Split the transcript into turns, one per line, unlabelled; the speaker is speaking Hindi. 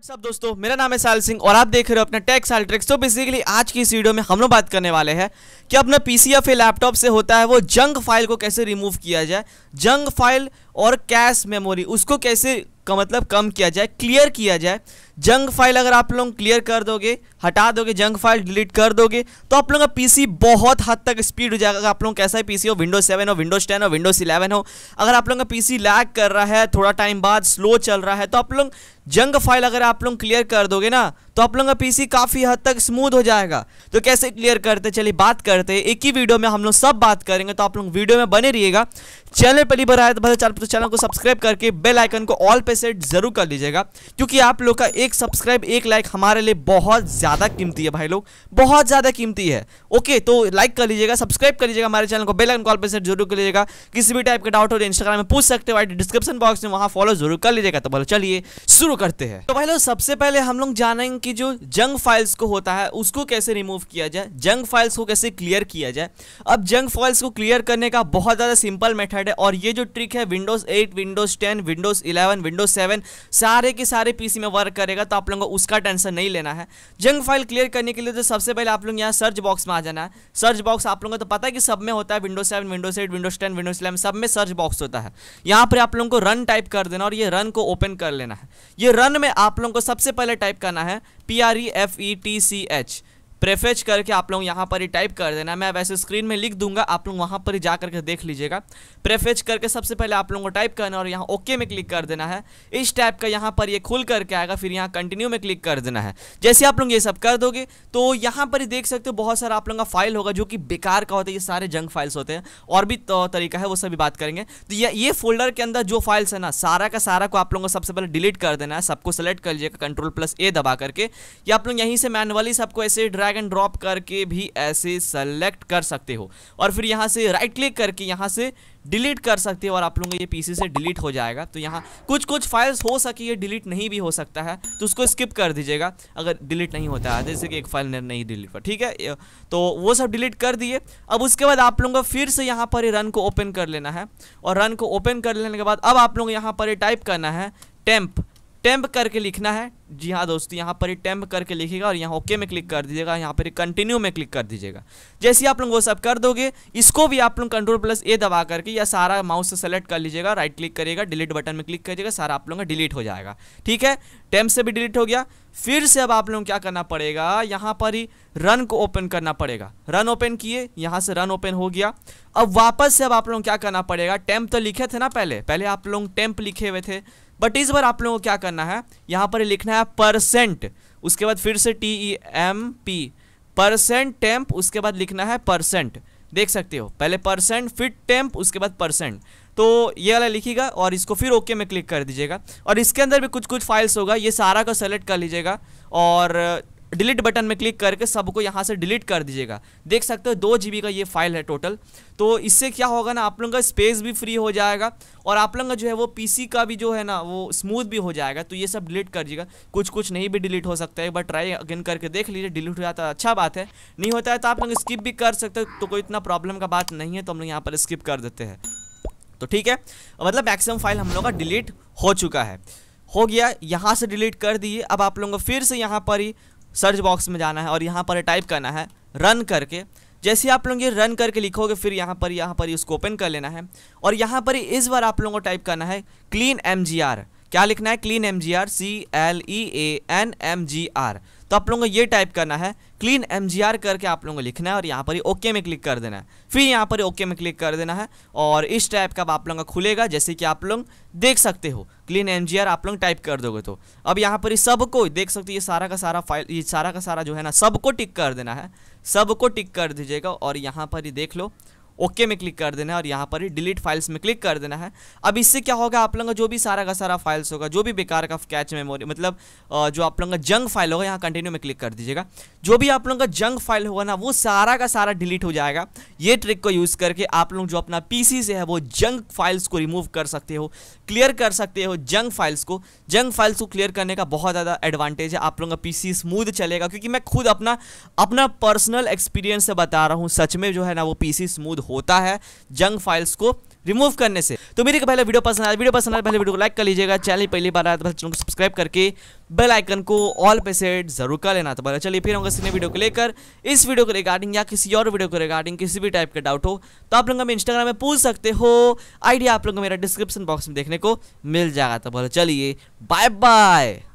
व्हाट्सअप दोस्तों मेरा नाम है साल सिंह और आप देख रहे हो अपना टेक्स साल ट्रिक्स तो बेसिकली आज की इस वीडियो में हम लोग बात करने वाले हैं कि अपना पीसी या फिर लैपटॉप से होता है वो जंग फाइल को कैसे रिमूव किया जाए जंग फाइल और कैश मेमोरी उसको कैसे उसका मतलब कम किया जाए क्लियर किया जाए जंग फाइल अगर आप लोग क्लियर कर दोगे हटा दोगे जंग फाइल डिलीट कर दोगे तो आप लोगों का पीसी बहुत हद तक स्पीड हो जाएगा आप लोग कैसा है पीसी हो विंडोज सेवन हो विंडोज टेन हो विंडोज इलेवन हो अगर आप लोगों का पीसी लैग कर रहा है थोड़ा टाइम बाद स्लो चल रहा है तो आप लोग जंग फाइल अगर आप लोग क्लियर कर दोगे ना तो आप लोगों का पीसी काफ़ी हद तक स्मूथ हो जाएगा तो कैसे क्लियर करते चलिए बात करते एक ही वीडियो में हम लोग सब बात करेंगे तो आप लोग वीडियो में बने रहिएगा चैनल ही बार आया तो भले चैनल तो चैनल को सब्सक्राइब करके बेल आइकन को ऑल पे सेट जरूर कर लीजिएगा क्योंकि आप लोग का एक सब्सक्राइब एक लाइक हमारे लिए बहुत ज़्यादा कीमती है भाई लोग बहुत ज़्यादा कीमती है ओके तो लाइक कर लीजिएगा सब्सक्राइब कर लीजिएगा हमारे चैनल को बेल आइकन पे सेट जरूर कर लीजिएगा किसी भी टाइप का डाउट हो तो इंस्टाग्राम में पूछ सकते हो आई डिस्क्रिप्शन बॉक्स में वहाँ फॉलो जरूर कर लीजिएगा तो भले चलिए शुरू करते हैं तो भाई लोग सबसे पहले हम लोग जानेंगे कि जो जंग फाइल्स को होता है उसको कैसे रिमूव किया जाए जंग फाइल्स को कैसे क्लियर किया जाए अब जंग फाइल्स को क्लियर करने का बहुत ज़्यादा सिंपल मेथड हेड है और ये जो ट्रिक है विंडोज 8, विंडोज 10, विंडोज 11, विंडोज 7 सारे के सारे पीसी में वर्क करेगा तो आप लोगों को उसका टेंशन नहीं लेना है जंग फाइल क्लियर करने के लिए तो सबसे पहले आप लोग यहाँ सर्च बॉक्स में आ जाना है सर्च बॉक्स आप लोगों को तो पता है कि सब में होता है Windows seven Windows eight Windows ten Windows eleven सब में सर्च बॉक्स होता है यहाँ पर आप लोगों को रन टाइप कर देना और ये रन को ओपन कर लेना है ये रन में आप लोगों को सबसे पहले टाइप करना है P R E F E T C H prefetch करके आप लोग यहाँ पर ही टाइप कर देना मैं वैसे स्क्रीन में लिख दूंगा आप लोग वहाँ पर ही जा करके देख लीजिएगा प्रेफेच करके सबसे पहले आप लोगों को टाइप करना और यहाँ ओके में क्लिक कर देना है इस टाइप का यहाँ पर ये यह खुल करके आएगा फिर यहाँ कंटिन्यू में क्लिक कर देना है जैसे आप लोग ये सब कर दोगे तो यहाँ पर ही देख सकते हो बहुत सारा आप लोगों का फाइल होगा जो कि बेकार का होता है ये सारे जंग फाइल्स होते हैं और भी तो तरीका है वो सभी बात करेंगे तो ये फोल्डर के अंदर जो फाइल्स है ना सारा का सारा को आप लोगों को सबसे पहले डिलीट कर देना है सबको सेलेक्ट कर लीजिएगा कंट्रोल प्लस ए दबा करके या आप लोग यहीं से मैनुअली सबको ऐसे ड्राइव ड्रैग एंड ड्रॉप करके भी ऐसे सेलेक्ट कर सकते हो और फिर यहाँ से राइट क्लिक करके यहाँ से डिलीट कर सकते हो और आप लोगों ये पीसी से डिलीट हो जाएगा तो यहाँ कुछ कुछ फाइल्स हो सके ये डिलीट नहीं भी हो सकता है तो उसको स्किप कर दीजिएगा अगर डिलीट नहीं होता है जैसे कि एक फाइल नहीं डिलीट हुआ ठीक है तो वो सब डिलीट कर दिए अब उसके बाद आप लोगों को फिर से यहाँ पर रन को ओपन कर लेना है और रन को ओपन कर लेने के बाद अब आप लोग यहाँ पर टाइप करना है टेम्प टेम्प करके लिखना है जी हाँ दोस्तों यहाँ पर टेम्प करके लिखेगा और यहाँ ओके में क्लिक कर दीजिएगा यहाँ पर कंटिन्यू में क्लिक कर दीजिएगा जैसे आप लोग वो सब कर दोगे इसको भी आप लोग कंट्रोल प्लस ए दबा करके या सारा माउस से सेलेक्ट कर लीजिएगा राइट क्लिक करिएगा डिलीट बटन में क्लिक करिएगा सारा आप लोगों का डिलीट हो जाएगा ठीक है टेम्प से भी डिलीट हो गया फिर से अब आप लोगों को क्या करना पड़ेगा यहाँ पर ही रन को ओपन करना पड़ेगा रन ओपन किए यहाँ से रन ओपन हो गया अब वापस से अब आप लोगों को क्या करना पड़ेगा टेम्प तो लिखे थे ना पहले पहले आप लोग टेम्प लिखे हुए थे बट इस बार आप लोगों को क्या करना है यहाँ पर लिखना है आया परसेंट उसके बाद फिर से T E M P percent temp उसके बाद लिखना है परसेंट देख सकते हो पहले परसेंट फिर टेम्प उसके बाद परसेंट तो ये वाला लिखिएगा और इसको फिर ओके में क्लिक कर दीजिएगा और इसके अंदर भी कुछ कुछ फाइल्स होगा ये सारा का सेलेक्ट कर लीजिएगा और डिलीट बटन में क्लिक करके सबको यहाँ से डिलीट कर दीजिएगा देख सकते हो दो जी का ये फाइल है टोटल तो इससे क्या होगा ना आप लोगों का स्पेस भी फ्री हो जाएगा और आप लोगों का जो है वो पीसी का भी जो है ना वो स्मूथ भी हो जाएगा तो ये सब डिलीट कर दीजिएगा कुछ कुछ नहीं भी डिलीट हो सकता है बट ट्राई अगेन करके देख लीजिए डिलीट हो जाता है अच्छा बात है नहीं होता है तो आप लोग स्किप भी कर सकते हो तो कोई इतना प्रॉब्लम का बात नहीं है तो हम लोग यहाँ पर स्किप कर देते हैं तो ठीक है मतलब मैक्सिमम फाइल हम लोग का डिलीट हो चुका है हो गया यहाँ से डिलीट कर दिए अब आप लोगों को फिर से यहाँ पर ही सर्च बॉक्स में जाना है और यहाँ पर टाइप करना है रन करके जैसे आप लोग ये रन करके लिखोगे फिर यहाँ पर यहाँ पर इसको ओपन कर लेना है और यहाँ पर इस बार आप लोगों को टाइप करना है क्लीन एम जी आर क्या लिखना है clean M G R C L E A N M G R तो आप लोगों को ये टाइप करना है क्लीन एम जी आर करके आप लोगों को लिखना है और यहाँ पर ही ओके में क्लिक कर देना है फिर यहाँ पर ओके में क्लिक कर देना है और इस टाइप का आप लोगों का खुलेगा जैसे कि आप लोग देख सकते हो क्लीन एम जी आर आप लोग टाइप कर दोगे तो अब यहाँ पर सबको देख सकते हो ये सारा का सारा फाइल ये सारा का सारा जो है ना सबको टिक कर देना है सबको टिक कर दीजिएगा और यहाँ पर ही देख लो ओके में क्लिक कर देना है और यहाँ पर ही डिलीट फाइल्स में क्लिक कर देना है अब इससे क्या होगा आप लोगों का जो भी सारा का सारा फाइल्स होगा जो भी बेकार का कैच मेमोरी मतलब जो आप लोगों का जंग फाइल होगा यहाँ कंटिन्यू में क्लिक कर दीजिएगा जो भी आप लोगों का जंग फाइल होगा ना वो सारा का सारा डिलीट हो जाएगा ये ट्रिक को यूज़ करके आप लोग जो अपना पी से है वो जंग फाइल्स को रिमूव कर सकते हो क्लियर कर सकते हो जंग फाइल्स को जंग फाइल्स को क्लियर करने का बहुत ज़्यादा एडवांटेज है आप लोगों का पी स्मूथ चलेगा क्योंकि मैं खुद अपना अपना पर्सनल एक्सपीरियंस से बता रहा हूँ सच में जो है ना वो पी स्मूथ होता है जंग फाइल्स को रिमूव करने से तो मेरे को पहले वीडियो पसंद आया वीडियो पसंद आया पहले वीडियो को लाइक कर लीजिएगा चैनल पहली बार आया तो चैनल को सब्सक्राइब करके बेल आइकन को ऑल पे सेट जरूर कर लेना तो बोला चलिए फिर हम सीने वीडियो को लेकर इस वीडियो को रिगार्डिंग या किसी और वीडियो को रिगार्डिंग किसी भी टाइप का डाउट हो तो आप लोग हमें इंस्टाग्राम में पूछ सकते हो आइडिया आप लोग को मेरा डिस्क्रिप्शन बॉक्स में देखने को मिल जाएगा तो बोला चलिए बाय बाय